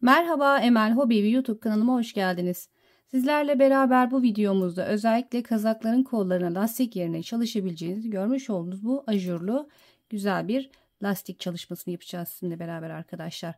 Merhaba Emel Hobivi YouTube kanalıma hoş geldiniz. Sizlerle beraber bu videomuzda özellikle kazakların kollarına lastik yerine çalışabileceğiniz görmüş olduğunuz bu ajurlu güzel bir lastik çalışmasını yapacağız sizinle beraber arkadaşlar.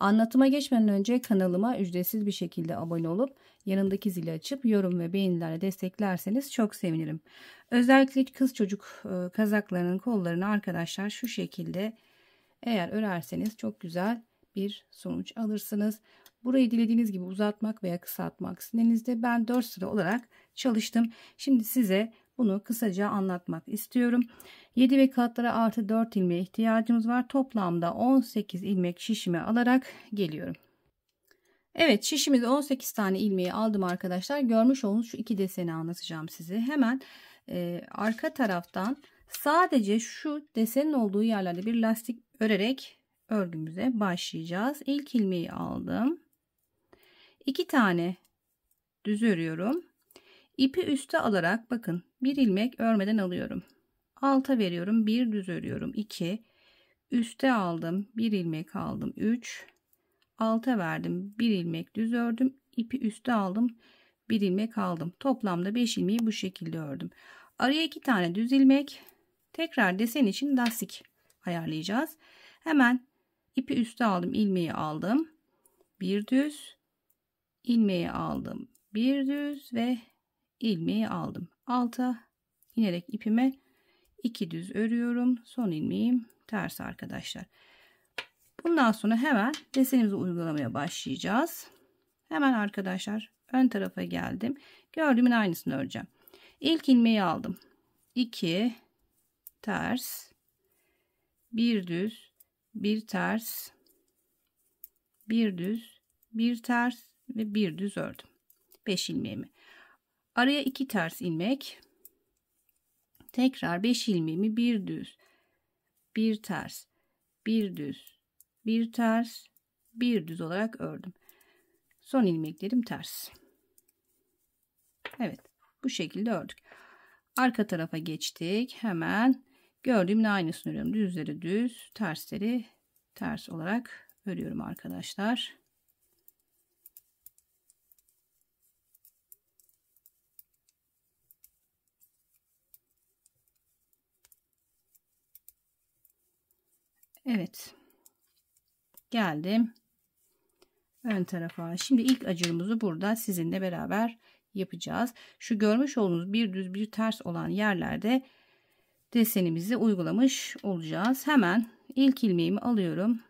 Anlatıma geçmeden önce kanalıma ücretsiz bir şekilde abone olup yanındaki zili açıp yorum ve beğenilerle desteklerseniz çok sevinirim. Özellikle kız çocuk e, kazaklarının kollarını arkadaşlar şu şekilde eğer örerseniz çok güzel bir sonuç alırsınız. Burayı dilediğiniz gibi uzatmak veya kısaltmak sizlerinizde ben 4 sıra olarak çalıştım. Şimdi size bunu kısaca anlatmak istiyorum. 7 ve katlara artı 4 ilmeğe ihtiyacımız var. Toplamda 18 ilmek şişime alarak geliyorum. Evet şişimizde 18 tane ilmeği aldım arkadaşlar. Görmüş olduğunuz şu iki deseni anlatacağım size. Hemen e, arka taraftan sadece şu desenin olduğu yerlerde bir lastik örerek örgümüze başlayacağız. İlk ilmeği aldım. 2 tane düz örüyorum. İpi üste alarak bakın bir ilmek örmeden alıyorum. Alta veriyorum. Bir düz örüyorum. 2 üste aldım. Bir ilmek aldım. 3 alta verdim. Bir ilmek düz ördüm. İpi üste aldım. Bir ilmek aldım. Toplamda 5 ilmeği bu şekilde ördüm. Araya iki tane düz ilmek. Tekrar desen için lastik ayarlayacağız. Hemen ipi üste aldım ilmeği aldım bir düz ilmeği aldım bir düz ve ilmeği aldım alta inerek ipime iki düz örüyorum son ilmeğim ters arkadaşlar bundan sonra hemen desenimizi uygulamaya başlayacağız hemen arkadaşlar ön tarafa geldim gördüğümün aynısını öreceğim ilk ilmeği aldım 2 ters bir düz bir ters bir düz bir ters ve bir düz ördüm 5 ilmeğimi araya iki ters ilmek tekrar 5 ilmeğimi bir düz bir ters bir düz bir ters bir düz olarak ördüm son ilmeklerim ters Evet bu şekilde ördük arka tarafa geçtik hemen gördüğümün aynısını örüyorum düzleri düz tersleri ters olarak örüyorum arkadaşlar. Evet. Geldim. Ön tarafa. Şimdi ilk acırımızı burada sizinle beraber yapacağız. Şu görmüş olduğunuz bir düz bir ters olan yerlerde desenimizi uygulamış olacağız. Hemen ilk ilmeğimi alıyorum.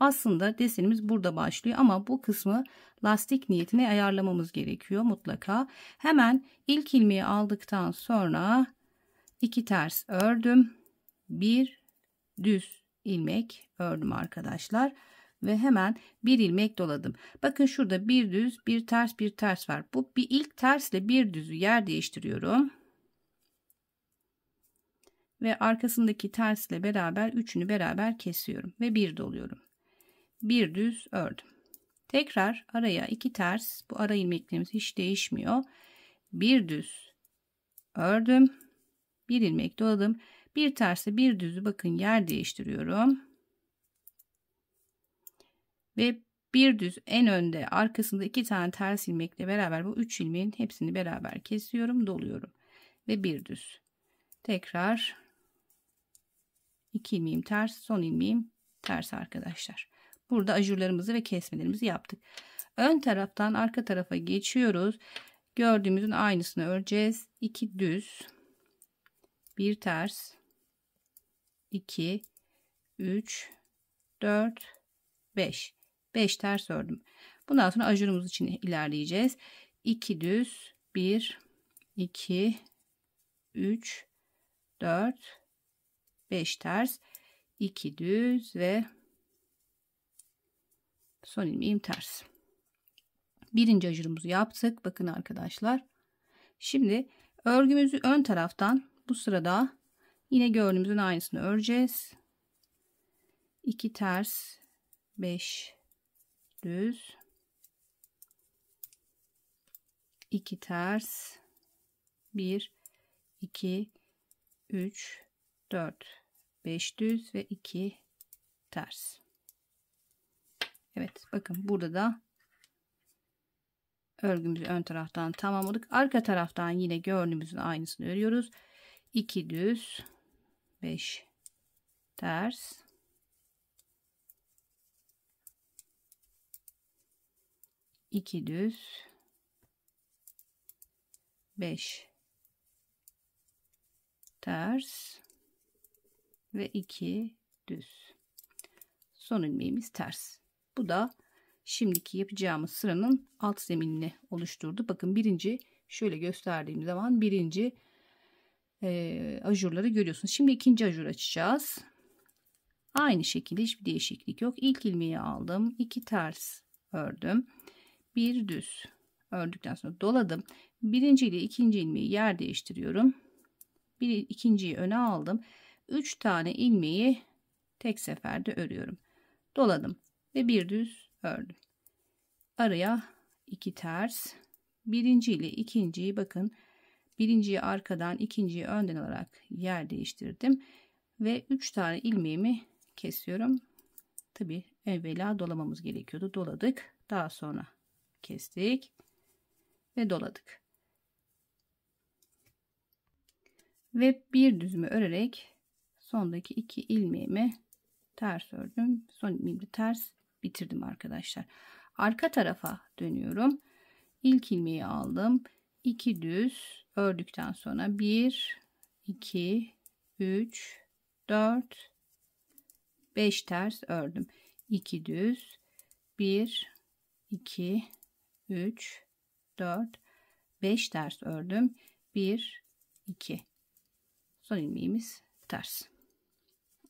Aslında desenimiz burada başlıyor ama bu kısmı lastik niyetine ayarlamamız gerekiyor mutlaka. Hemen ilk ilmeği aldıktan sonra iki ters ördüm. Bir düz ilmek ördüm arkadaşlar ve hemen bir ilmek doladım. Bakın şurada bir düz, bir ters, bir ters var. Bu bir ilk tersle bir düzü yer değiştiriyorum ve arkasındaki tersle beraber üçünü beraber kesiyorum ve bir doluyorum. Bir düz ördüm. Tekrar araya iki ters bu ara ilmeklerimiz hiç değişmiyor. Bir düz ördüm. Bir ilmek doladım. Bir tersi bir düzü bakın yer değiştiriyorum. Ve bir düz en önde arkasında iki tane ters ilmekle beraber bu üç ilmeğin hepsini beraber kesiyorum doluyorum. Ve bir düz. Tekrar 2 ilmeğim ters son ilmeğim ters arkadaşlar. Burada ajurlarımızı ve kesmelerimizi yaptık. Ön taraftan arka tarafa geçiyoruz. Gördüğümüzün aynısını öreceğiz. 2 düz, 1 ters, 2, 3, 4, 5. 5 ters ördüm. Bundan sonra ajurumuz için ilerleyeceğiz. 2 düz, 1, 2, 3, 4, 5 ters 2 düz ve son ilmeğim ters. Birinci acırımızı yaptık. Bakın arkadaşlar. Şimdi örgümüzü ön taraftan bu sırada yine gördüğümüzün aynısını öreceğiz. 2 ters 5 düz 2 ters 1 2 3 4 5 düz ve 2 ters. Evet bakın burada da örgümüzü ön taraftan tamamladık. Arka taraftan yine gördüğümüzün aynısını örüyoruz. 2 düz 5 ters. iki düz beş ters ve 2 düz. Son ilmeğimiz ters. Bu da şimdiki yapacağımız sıranın alt zeminini oluşturdu. Bakın birinci şöyle gösterdiğim zaman birinci e, ajurları görüyorsunuz. Şimdi ikinci ajur açacağız. Aynı şekilde hiçbir değişiklik yok. İlk ilmeği aldım. 2 ters ördüm. Bir düz ördükten sonra doladım. Birinci ile ikinci ilmeği yer değiştiriyorum. Bir, ikinciyi öne aldım. 3 tane ilmeği tek seferde örüyorum. Doladım ve bir düz ördüm. Araya 2 ters. Birinci ile ikinciyi bakın. Birinciyi arkadan ikinciyi önden alarak yer değiştirdim. Ve 3 tane ilmeğimi kesiyorum. Tabi evvela dolamamız gerekiyordu. Doladık. Daha sonra kestik ve doladık. Ve bir düzümü örerek sondaki iki ilmeğimi ters ördüm. Son ilmeği ters bitirdim arkadaşlar. Arka tarafa dönüyorum. İlk ilmeği aldım. 2 düz ördükten sonra 1 2 3 4 5 ters ördüm. 2 düz 1 2 3 4 5 ters ördüm. 1 2 Son ilmeğimiz ters.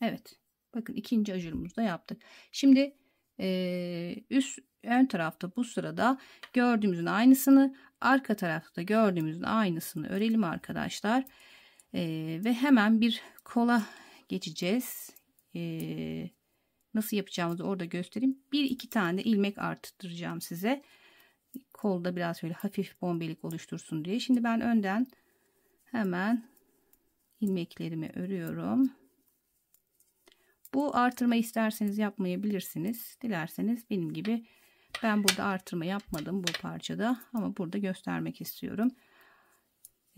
Evet. Bakın ikinci ajurumuzu da yaptık. Şimdi e, üst ön tarafta bu sırada gördüğümüzün aynısını arka tarafta gördüğümüzün aynısını örelim arkadaşlar. E, ve hemen bir kola geçeceğiz. E, nasıl yapacağımızı orada göstereyim. Bir iki tane ilmek arttıracağım size. Kolda biraz şöyle hafif bombelik oluştursun diye. Şimdi ben önden hemen ilmeklerimi örüyorum. Bu artırma isterseniz yapmayabilirsiniz. Dilerseniz benim gibi ben burada artırma yapmadım bu parçada ama burada göstermek istiyorum.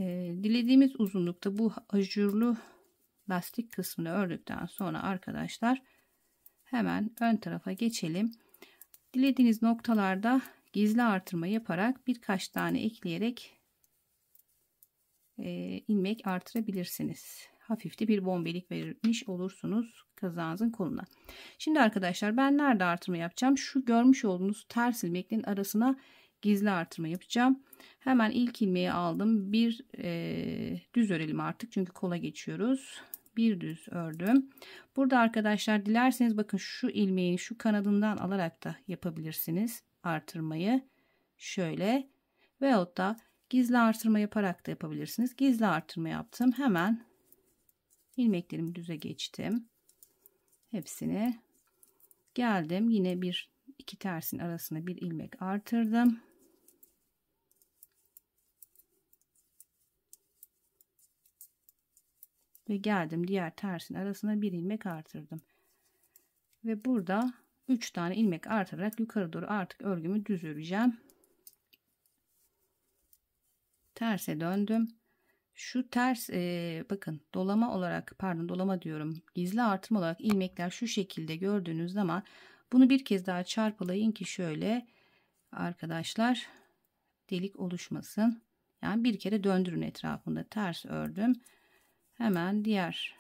Ee, dilediğimiz uzunlukta bu ajurlu lastik kısmını ördükten sonra arkadaşlar hemen ön tarafa geçelim. Dilediğiniz noktalarda gizli artırma yaparak birkaç tane ekleyerek e, ilmek artırabilirsiniz hafif de bir bombelik vermiş olursunuz kazağınızın koluna. Şimdi arkadaşlar ben nerede artırma yapacağım? Şu görmüş olduğunuz ters ilmeklerin arasına gizli artırma yapacağım. Hemen ilk ilmeği aldım. Bir e, düz örelim artık çünkü kola geçiyoruz. Bir düz ördüm. Burada arkadaşlar dilerseniz bakın şu ilmeğin şu kanadından alarak da yapabilirsiniz artırmayı. Şöyle veyahut da gizli artırma yaparak da yapabilirsiniz. Gizli artırma yaptım. Hemen ilmeklerimi düze geçtim. Hepsini geldim. Yine bir iki tersin arasına bir ilmek artırdım. Ve geldim diğer tersin arasına bir ilmek artırdım. Ve burada 3 tane ilmek artırarak yukarı doğru artık örgümü düz öreceğim. Terse döndüm. Şu ters e, bakın dolama olarak pardon dolama diyorum gizli artırma olarak ilmekler şu şekilde gördüğünüz zaman bunu bir kez daha çarpılayın ki şöyle arkadaşlar delik oluşmasın. Yani bir kere döndürün etrafında ters ördüm. Hemen diğer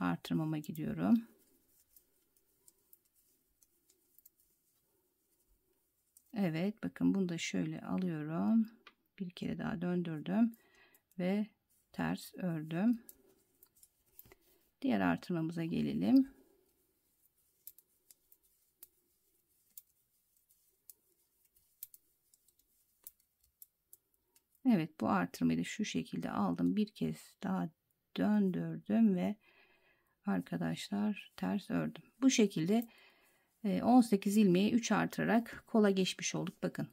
artırmama gidiyorum. Evet bakın bunu da şöyle alıyorum. Bir kere daha döndürdüm ve ters ördüm. Diğer artırmamıza gelelim. Evet bu artırmayı da şu şekilde aldım. Bir kez daha döndürdüm ve arkadaşlar ters ördüm. Bu şekilde 18 e, ilmeği 3 artırarak kola geçmiş olduk. Bakın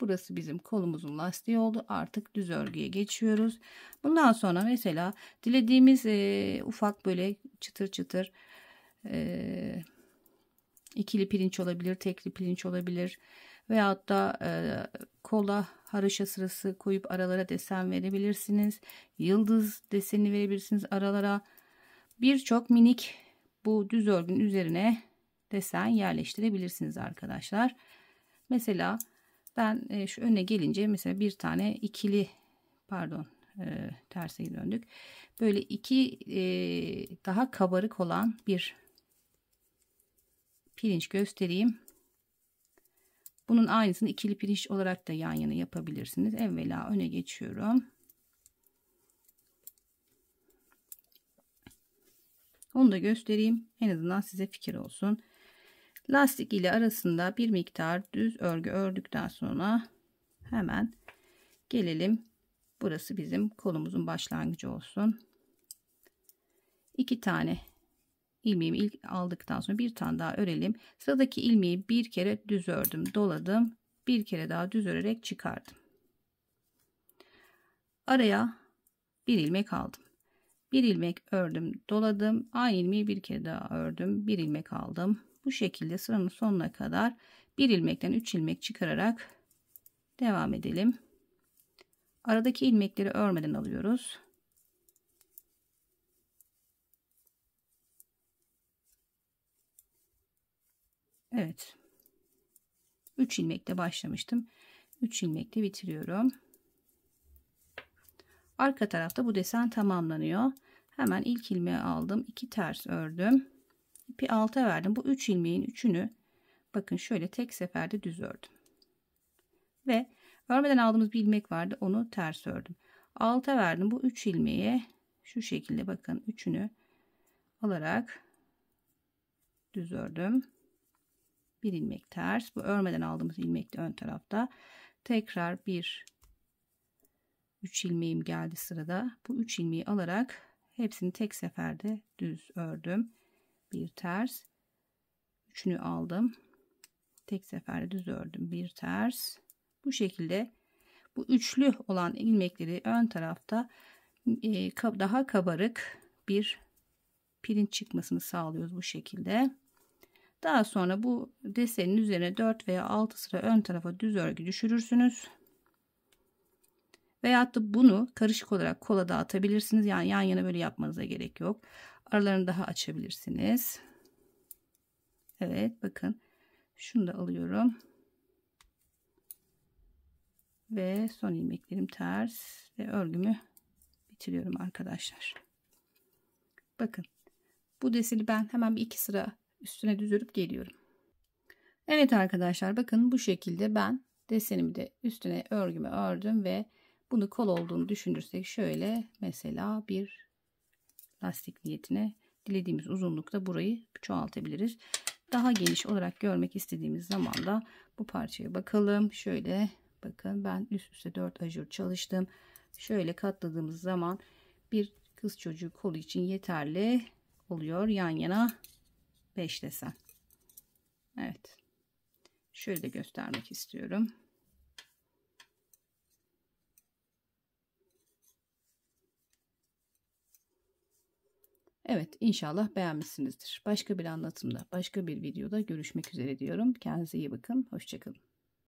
Burası bizim kolumuzun lastiği oldu. Artık düz örgüye geçiyoruz. Bundan sonra mesela dilediğimiz e, ufak böyle çıtır çıtır e, ikili pirinç olabilir, tekli pirinç olabilir veyahut da e, kola haraşa sırası koyup aralara desen verebilirsiniz. Yıldız deseni verebilirsiniz aralara. Birçok minik bu düz örgünün üzerine desen yerleştirebilirsiniz arkadaşlar. Mesela tersten e, şu öne gelince mesela bir tane ikili pardon e, terse döndük. Böyle iki e, daha kabarık olan bir pirinç göstereyim. Bunun aynısını ikili pirinç olarak da yan yana yapabilirsiniz. Evvela öne geçiyorum. Onu da göstereyim. En azından size fikir olsun. Lastik ile arasında bir miktar düz örgü ördükten sonra hemen gelelim. Burası bizim kolumuzun başlangıcı olsun. İki tane ilmeğimi ilk aldıktan sonra bir tane daha örelim. Sıradaki ilmeği bir kere düz ördüm, doladım. Bir kere daha düz örerek çıkardım. Araya bir ilmek aldım. Bir ilmek ördüm, doladım. Aynı ilmeği bir kere daha ördüm, bir ilmek aldım bu şekilde sıranın sonuna kadar bir ilmekten 3 ilmek çıkararak devam edelim. Aradaki ilmekleri örmeden alıyoruz. Evet. 3 ilmekte başlamıştım. 3 ilmekte bitiriyorum. Arka tarafta bu desen tamamlanıyor. Hemen ilk ilmeği aldım. 2 ters ördüm ipi alta verdim. Bu 3 ilmeğin üçünü bakın şöyle tek seferde düz ördüm. Ve örmeden aldığımız bir ilmek vardı. Onu ters ördüm. Alta verdim. Bu 3 ilmeğe şu şekilde bakın üçünü alarak düz ördüm. Bir ilmek ters. Bu örmeden aldığımız ilmek de ön tarafta. Tekrar bir 3 ilmeğim geldi sırada. Bu 3 ilmeği alarak hepsini tek seferde düz ördüm bir ters üçünü aldım tek seferde düz ördüm bir ters bu şekilde bu üçlü olan ilmekleri ön tarafta e, daha kabarık bir pirinç çıkmasını sağlıyoruz bu şekilde daha sonra bu desenin üzerine 4 veya 6 sıra ön tarafa düz örgü düşürürsünüz veyahut da bunu karışık olarak kola dağıtabilirsiniz yani yan yana böyle yapmanıza gerek yok aralarını daha açabilirsiniz. Evet bakın şunu da alıyorum. Ve son ilmeklerim ters ve örgümü bitiriyorum arkadaşlar. Bakın bu desili ben hemen bir iki sıra üstüne düzülüp geliyorum. Evet arkadaşlar bakın bu şekilde ben desenimi de üstüne örgümü ördüm ve bunu kol olduğunu düşünürsek şöyle mesela bir lastik niyetine dilediğimiz uzunlukta burayı çoğaltabiliriz. Daha geniş olarak görmek istediğimiz zaman da bu parçaya bakalım. Şöyle bakın ben üst üste 4 ajur çalıştım. Şöyle katladığımız zaman bir kız çocuğu kolu için yeterli oluyor. Yan yana 5 desen. Evet. Şöyle de göstermek istiyorum. Evet inşallah beğenmişsinizdir. Başka bir anlatımda, başka bir videoda görüşmek üzere diyorum. Kendinize iyi bakın. Hoşçakalın.